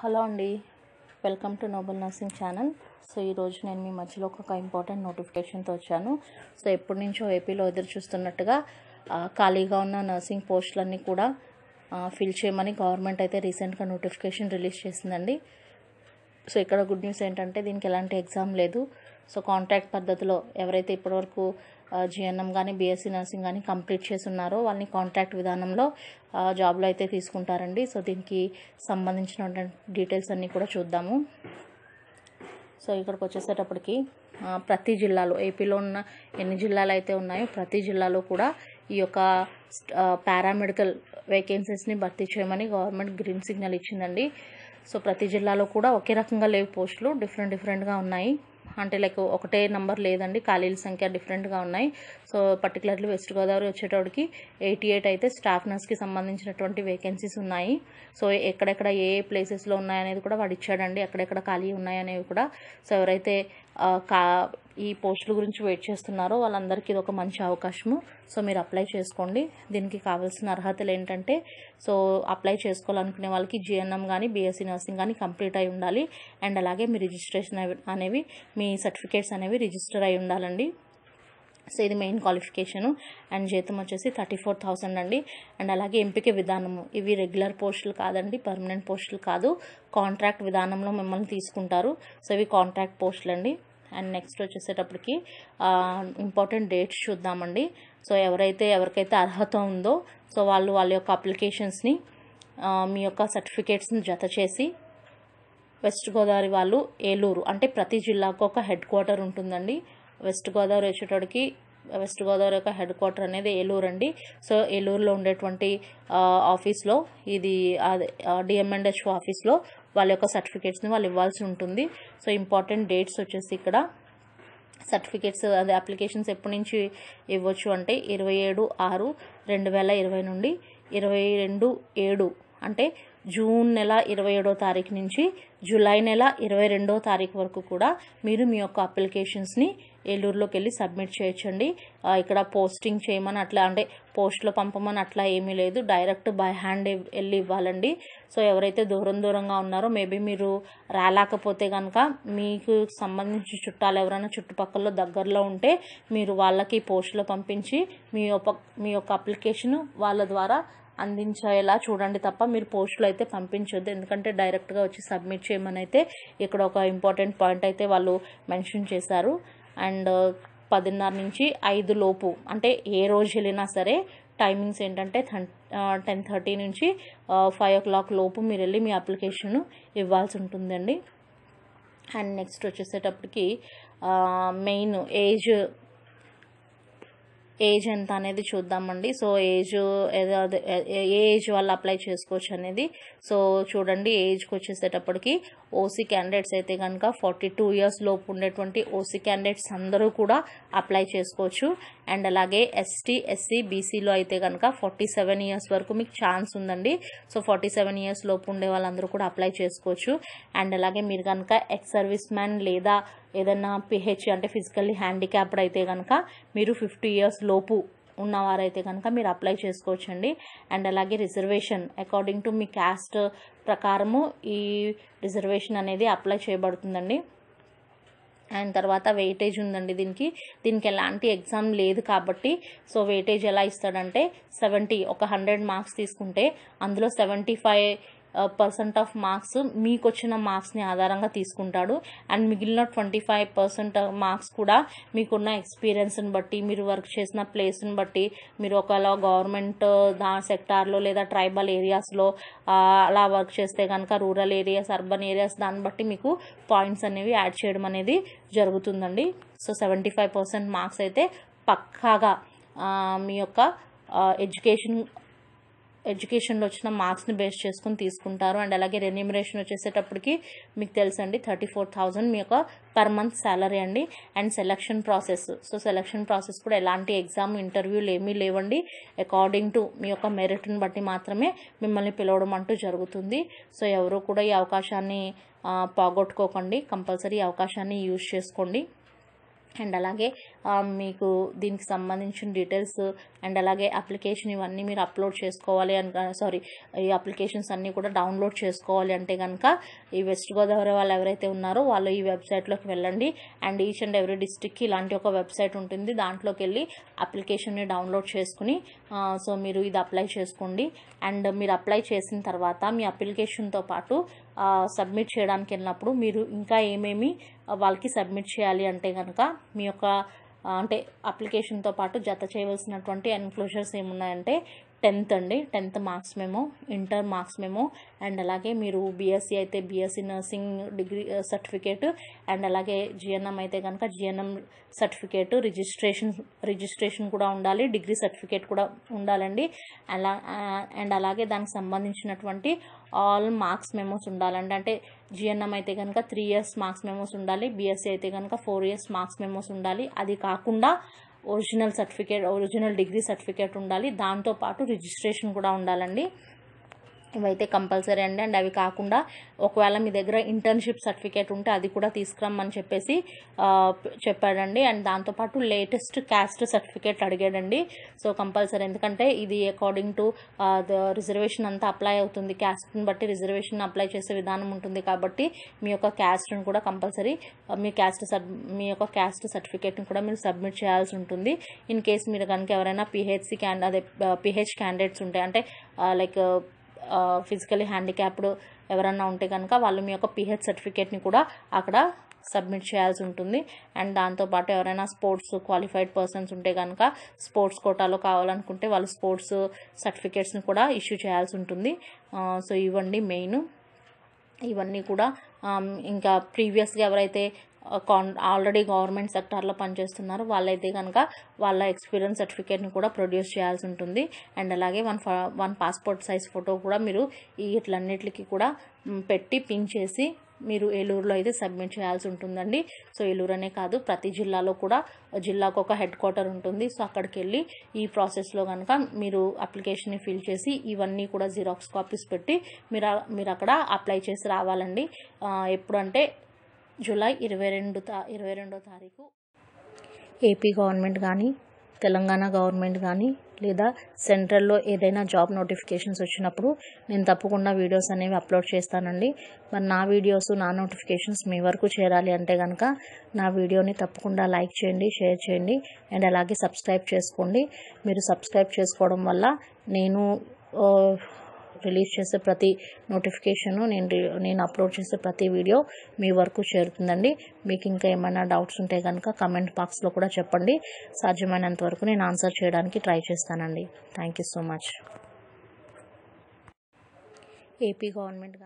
hello అండి welcome to Noble nursing channel so ఈరోజు నేను మీ మధ్యలో ఒక ఇంపార్టెంట్ నోటిఫికేషన్తో వచ్చాను సో ఎప్పటి నుంచో ఏపీలో ఎదురు చూస్తున్నట్టుగా ఖాళీగా ఉన్న నర్సింగ్ పోస్టులన్నీ కూడా ఫిల్ చేయమని గవర్నమెంట్ అయితే రీసెంట్గా నోటిఫికేషన్ రిలీజ్ చేసిందండి సో ఇక్కడ గుడ్ న్యూస్ ఏంటంటే దీనికి ఎలాంటి ఎగ్జామ్ లేదు సో కాంట్రాక్ట్ పద్ధతిలో ఎవరైతే ఇప్పటివరకు జిఎన్ఎం కానీ బీఎస్సీ నర్సింగ్ కానీ కంప్లీట్ చేసి ఉన్నారో వాళ్ళని కాంట్రాక్ట్ విధానంలో జాబ్లో అయితే తీసుకుంటారండి సో దీనికి సంబంధించిన డీటెయిల్స్ అన్నీ కూడా చూద్దాము సో ఇక్కడికి వచ్చేసేటప్పటికి ప్రతి జిల్లాలో ఏపీలో ఉన్న ఎన్ని జిల్లాలు అయితే ఉన్నాయో ప్రతి జిల్లాలో కూడా ఈ యొక్క పారామెడికల్ వేకెన్సీస్ని భర్తీ చేయమని గవర్నమెంట్ గ్రీన్ సిగ్నల్ ఇచ్చిందండి సో ప్రతి జిల్లాలో కూడా ఒకే రకంగా లేవు పోస్టులు డిఫరెంట్ డిఫరెంట్గా ఉన్నాయి అంటే లైక్ ఒకటే నెంబర్ లేదండి ఖాళీల సంఖ్య డిఫరెంట్గా ఉన్నాయి సో పర్టికులర్లీ వెస్ట్ గోదావరి వచ్చేటోడికి ఎయిటీ ఎయిట్ అయితే స్టాఫ్ నర్స్కి సంబంధించినటువంటి వేకెన్సీస్ ఉన్నాయి సో ఎక్కడెక్కడ ఏ ప్లేసెస్లో ఉన్నాయనేది కూడా వాడు ఇచ్చాడండి ఎక్కడెక్కడ ఖాళీ ఉన్నాయనేవి కూడా సో ఎవరైతే కా ఈ పోస్టుల గురించి వెయిట్ చేస్తున్నారో వాళ్ళందరికీ ఇది ఒక మంచి అవకాశము సో మీరు అప్లై చేసుకోండి దీనికి కావాల్సిన అర్హతలు ఏంటంటే సో అప్లై చేసుకోవాలనుకునే వాళ్ళకి జిఎన్ఎం కానీ బీఎస్సీ నర్సింగ్ కానీ కంప్లీట్ అయి ఉండాలి అండ్ అలాగే మీ రిజిస్ట్రేషన్ అనేవి మీ సర్టిఫికేట్స్ అనేవి రిజిస్టర్ అయి ఉండాలండి సో ఇది మెయిన్ క్వాలిఫికేషన్ అండ్ జీతం వచ్చేసి థర్టీ ఫోర్ థౌసండ్ అండి అండ్ అలాగే ఎంపిక విధానము ఇవి రెగ్యులర్ పోస్టులు కాదండి పర్మనెంట్ పోస్టులు కాదు కాంట్రాక్ట్ విధానంలో మిమ్మల్ని తీసుకుంటారు సో ఇవి కాంట్రాక్ట్ పోస్టులు అండి అండ్ నెక్స్ట్ వచ్చేసేటప్పటికి ఇంపార్టెంట్ డేట్స్ చూద్దామండి సో ఎవరైతే ఎవరికైతే అర్హత ఉందో సో వాళ్ళు వాళ్ళ యొక్క అప్లికేషన్స్ని మీ యొక్క సర్టిఫికేట్స్ని జత చేసి వెస్ట్ గోదావరి వాళ్ళు ఏలూరు అంటే ప్రతి జిల్లాకు ఒక హెడ్ క్వార్టర్ ఉంటుందండి వెస్ట్ గోదావరి వచ్చేటప్పటికి వెస్ట్ గోదావరి యొక్క హెడ్ క్వార్టర్ అనేది ఏలూరు అండి సో ఏలూరులో ఉండేటువంటి ఆఫీస్లో ఇది డిఎంఎండ్హెచ్ఓ ఆఫీస్లో వాళ్ళ యొక్క సర్టిఫికేట్స్ని వాళ్ళు ఇవ్వాల్సి ఉంటుంది సో ఇంపార్టెంట్ డేట్స్ వచ్చేసి ఇక్కడ సర్టిఫికేట్స్ అదే అప్లికేషన్స్ ఎప్పటి నుంచి ఇవ్వచ్చు అంటే ఇరవై ఏడు ఆరు రెండు వేల ఇరవై నుండి ఇరవై రెండు ఏడు అంటే జూన్ నెల ఇరవై ఏడో తారీఖు నుంచి జూలై నెల ఇరవై రెండో తారీఖు వరకు కూడా మీరు మీ యొక్క అప్లికేషన్స్ని ఏలూరులోకి వెళ్ళి సబ్మిట్ చేయొచ్చండి ఇక్కడ పోస్టింగ్ చేయమని అట్లా అంటే పోస్ట్లో పంపమని అట్లా ఏమీ లేదు డైరెక్ట్ బై హ్యాండ్ వెళ్ళి ఇవ్వాలండి సో ఎవరైతే దూరం దూరంగా ఉన్నారో మేబీ మీరు రాలేకపోతే కనుక మీకు సంబంధించి చుట్టాలు ఎవరైనా చుట్టుపక్కల దగ్గరలో ఉంటే మీరు వాళ్ళకి పోస్ట్లో పంపించి మీ యొక్క మీ యొక్క అప్లికేషన్ వాళ్ళ ద్వారా అందించేలా చూడండి తప్ప మీరు పోస్టులు అయితే పంపించొద్దు ఎందుకంటే డైరెక్ట్గా వచ్చి సబ్మిట్ చేయమని అయితే ఇక్కడ ఒక ఇంపార్టెంట్ పాయింట్ అయితే వాళ్ళు మెన్షన్ చేశారు అండ్ పదిన్నర నుంచి ఐదు లోపు అంటే ఏ రోజు వెళ్ళినా సరే టైమింగ్స్ ఏంటంటే టెన్ థర్టీ నుంచి ఫైవ్ ఓ క్లాక్ లోపు మీరు వెళ్ళి మీ అప్లికేషన్ ఇవ్వాల్సి ఉంటుందండి అండ్ నెక్స్ట్ వచ్చేసేటప్పటికి మెయిన్ ఏజ్ ఏజ్ ఎంత అనేది చూద్దామండి సో ఏజ్ ఏ ఏజ్ వాళ్ళు అప్లై చేసుకోవచ్చు అనేది సో చూడండి ఏజ్కి వచ్చేసేటప్పటికి ఓసీ క్యాండిడేట్స్ అయితే కనుక ఫార్టీ టూ ఇయర్స్ లోపు ఉండేటువంటి ఓసీ క్యాండిడేట్స్ అందరూ కూడా అప్లై చేసుకోవచ్చు అండ్ అలాగే ఎస్టీ ఎస్సీ బీసీలో అయితే కనుక ఫార్టీ సెవెన్ ఇయర్స్ వరకు మీకు ఛాన్స్ ఉందండి సో ఫార్టీ సెవెన్ ఇయర్స్ లోపు ఉండే వాళ్ళందరూ కూడా అప్లై చేసుకోవచ్చు అండ్ అలాగే మీరు కనుక ఎక్స్ సర్వీస్ మ్యాన్ లేదా ఏదన్నా పిహెచ్ అంటే ఫిజికల్లీ హ్యాండిక్యాప్డ్ అయితే కనుక మీరు ఫిఫ్టీ ఇయర్స్ లోపు ఉన్నవారైతే కనుక మీరు అప్లై చేసుకోవచ్చండి అండ్ అలాగే రిజర్వేషన్ అకార్డింగ్ టు మీ క్యాస్ట్ ప్రకారము ఈ రిజర్వేషన్ అనేది అప్లై చేయబడుతుందండి అండ్ తర్వాత వెయిటేజ్ ఉందండి దీనికి దీనికి ఎలాంటి ఎగ్జామ్ లేదు కాబట్టి సో వెయిటేజ్ ఎలా ఇస్తాడంటే సెవెంటీ ఒక హండ్రెడ్ మార్క్స్ తీసుకుంటే అందులో seventy five percent of marks మీకు వచ్చిన మార్క్స్ని ఆధారంగా తీసుకుంటాడు అండ్ మిగిలిన ట్వంటీ ఫైవ్ పర్సెంట్ మార్క్స్ కూడా మీకున్న ఎక్స్పీరియన్స్ని బట్టి మీరు వర్క్ చేసిన ప్లేస్ని బట్టి మీరు ఒకవేళ గవర్నమెంట్ దా సెక్టార్లో లేదా ట్రైబల్ ఏరియాస్లో అలా వర్క్ చేస్తే కనుక రూరల్ ఏరియాస్ అర్బన్ ఏరియాస్ దాన్ని బట్టి మీకు పాయింట్స్ అనేవి యాడ్ చేయడం అనేది జరుగుతుందండి so seventy five percent marks అయితే పక్కాగా మీ యొక్క ఎడ్యుకేషన్ ఎడ్యుకేషన్లో వచ్చిన మార్క్స్ని బేస్ చేసుకుని తీసుకుంటారు అండ్ అలాగే రెన్యూమరేషన్ వచ్చేసేటప్పటికి మీకు తెలుసండి థర్టీ ఫోర్ థౌజండ్ మీ యొక్క పర్ మంత్ శాలరీ అండి and selection process so selection process కూడా ఎలాంటి ఎగ్జామ్ ఇంటర్వ్యూలు ఏమీ లేవండి అకార్డింగ్ టు మీ యొక్క మెరిట్ని బట్టి మాత్రమే మిమ్మల్ని పిలవడం అంటూ జరుగుతుంది సో ఎవరు కూడా ఈ అవకాశాన్ని పోగొట్టుకోకండి కంపల్సరీ అవకాశాన్ని యూజ్ చేసుకోండి అండ్ అలాగే మీకు దీనికి సంబంధించిన డీటెయిల్స్ అండ్ అలాగే అప్లికేషన్ ఇవన్నీ మీరు అప్లోడ్ చేసుకోవాలి అని సారీ ఈ అప్లికేషన్స్ అన్నీ కూడా డౌన్లోడ్ చేసుకోవాలి అంటే కనుక ఈ వెస్ట్ గోదావరి వాళ్ళు ఎవరైతే ఉన్నారో వాళ్ళు ఈ వెబ్సైట్లోకి వెళ్ళండి అండ్ ఈచ్ అండ్ ఎవ్రీ డిస్టిక్కి ఇలాంటి ఒక వెబ్సైట్ ఉంటుంది దాంట్లోకి వెళ్ళి అప్లికేషన్ని డౌన్లోడ్ చేసుకుని సో మీరు ఇది అప్లై చేసుకోండి అండ్ మీరు అప్లై చేసిన తర్వాత మీ అప్లికేషన్తో పాటు సబ్మిట్ చేయడానికి వెళ్ళినప్పుడు మీరు ఇంకా ఏమేమి వాళ్ళకి సబ్మిట్ చేయాలి అంటే కనుక మీ యొక్క అంటే అప్లికేషన్తో పాటు జత చేయవలసినటువంటి ఎన్క్లోజర్స్ ఏమున్నాయంటే టెన్త్ అండి టెన్త్ మార్క్స్ మేము ఇంటర్ మార్క్స్ మేము అండ్ అలాగే మీరు బీఎస్సీ అయితే BSc nursing degree certificate and అలాగే జిఎన్ఎం అయితే కనుక జిఎన్ఎం సర్టిఫికేట్ రిజిస్ట్రేషన్ రిజిస్ట్రేషన్ కూడా ఉండాలి డిగ్రీ సర్టిఫికేట్ కూడా ఉండాలండి అలా అండ్ అలాగే దానికి సంబంధించినటువంటి ఆల్ మార్క్స్ మెమోస్ ఉండాలండి అంటే జిఎన్ఎం అయితే కనుక త్రీ ఇయర్స్ మార్క్స్ మెమోస్ ఉండాలి బీఎస్సీ అయితే కనుక ఫోర్ ఇయర్స్ మార్క్స్ మెమోస్ ఉండాలి అది కాకుండా original certificate original degree certificate ఉండాలి దాంతోపాటు రిజిస్ట్రేషన్ కూడా ఉండాలండి ఇవైతే కంపల్సరీ అండి అండ్ అవి కాకుండా ఒకవేళ మీ దగ్గర ఇంటర్న్షిప్ సర్టిఫికేట్ ఉంటే అది కూడా తీసుకురమ్మని చెప్పేసి చెప్పాడండి అండ్ దాంతోపాటు లేటెస్ట్ క్యాస్ట్ సర్టిఫికేట్ అడిగాడండి సో కంపల్సరీ ఎందుకంటే ఇది అకార్డింగ్ టు రిజర్వేషన్ అంతా అప్లై అవుతుంది క్యాస్ట్ని బట్టి రిజర్వేషన్ అప్లై చేసే విధానం ఉంటుంది కాబట్టి మీ యొక్క క్యాస్ట్ని కూడా కంపల్సరీ మీ క్యాస్ట్ సబ్ మీ యొక్క క్యాస్ట్ సర్టిఫికేట్ని కూడా మీరు సబ్మిట్ చేయాల్సి ఉంటుంది ఇన్ కేస్ మీరు కనుక ఎవరైనా పిహెచ్సి క్యాండ్ అదే పిహెచ్ క్యాండిడేట్స్ ఉంటాయి అంటే లైక్ ఫిజికలీ హ్యాండిక్యాప్డ్ ఎవరన్నా ఉంటే కనుక వాళ్ళు మీ యొక్క పిహెచ్ సర్టిఫికేట్ని కూడా అక్కడ సబ్మిట్ చేయాల్సి ఉంటుంది అండ్ దాంతోపాటు ఎవరైనా స్పోర్ట్స్ క్వాలిఫైడ్ పర్సన్స్ ఉంటే కనుక స్పోర్ట్స్ కోటాలో కావాలనుకుంటే వాళ్ళు స్పోర్ట్స్ సర్టిఫికేట్స్ని కూడా ఇష్యూ చేయాల్సి ఉంటుంది సో ఇవ్వండి మెయిన్ ఇవన్నీ కూడా ఇంకా ప్రీవియస్గా ఎవరైతే కాన్ ఆల్రెడీ గవర్నమెంట్ సెక్టార్లో పనిచేస్తున్నారు వాళ్ళైతే కనుక వాళ్ళ ఎక్స్పీరియన్స్ సర్టిఫికేట్ని కూడా ప్రొడ్యూస్ చేయాల్సి ఉంటుంది అండ్ అలాగే one one passport size photo కూడా మీరు ఇట్లన్నిటికీ కూడా పెట్టి పిన్ చేసి మీరు ఏలూరులో అయితే సబ్మిట్ చేయాల్సి ఉంటుందండి సో ఏలూరు అనే కాదు ప్రతి జిల్లాలో కూడా జిల్లాకు ఒక హెడ్ క్వార్టర్ ఉంటుంది సో అక్కడికి వెళ్ళి ఈ ప్రాసెస్లో కనుక మీరు అప్లికేషన్ని ఫిల్ చేసి ఇవన్నీ కూడా జిరాక్స్ కాపీస్ పెట్టి మీరు మీరు అక్కడ అప్లై చేసి రావాలండి ఎప్పుడంటే జూలై ఇరవై రెండు తా ఇరవై రెండో తారీఖు ఏపీ గవర్నమెంట్ కానీ తెలంగాణ గవర్నమెంట్ కానీ లేదా సెంట్రల్లో ఏదైనా జాబ్ నోటిఫికేషన్స్ వచ్చినప్పుడు నేను తప్పకుండా వీడియోస్ అనేవి అప్లోడ్ చేస్తానండి మరి నా వీడియోస్ నా నోటిఫికేషన్స్ మీ వరకు చేరాలి అంటే కనుక నా వీడియోని తప్పకుండా లైక్ చేయండి షేర్ చేయండి అండ్ అలాగే సబ్స్క్రైబ్ చేసుకోండి మీరు సబ్స్క్రైబ్ చేసుకోవడం వల్ల నేను రిలీజ్ చేసే ప్రతి నోటిఫికేషను నేను నేను అప్లోడ్ చేసే ప్రతి వీడియో మీ వరకు చేరుతుందండి మీకు ఇంకా ఏమైనా డౌట్స్ ఉంటే కనుక కమెంట్ బాక్స్లో కూడా చెప్పండి సాధ్యమైనంత వరకు నేను ఆన్సర్ చేయడానికి ట్రై చేస్తానండి thank you so much AP government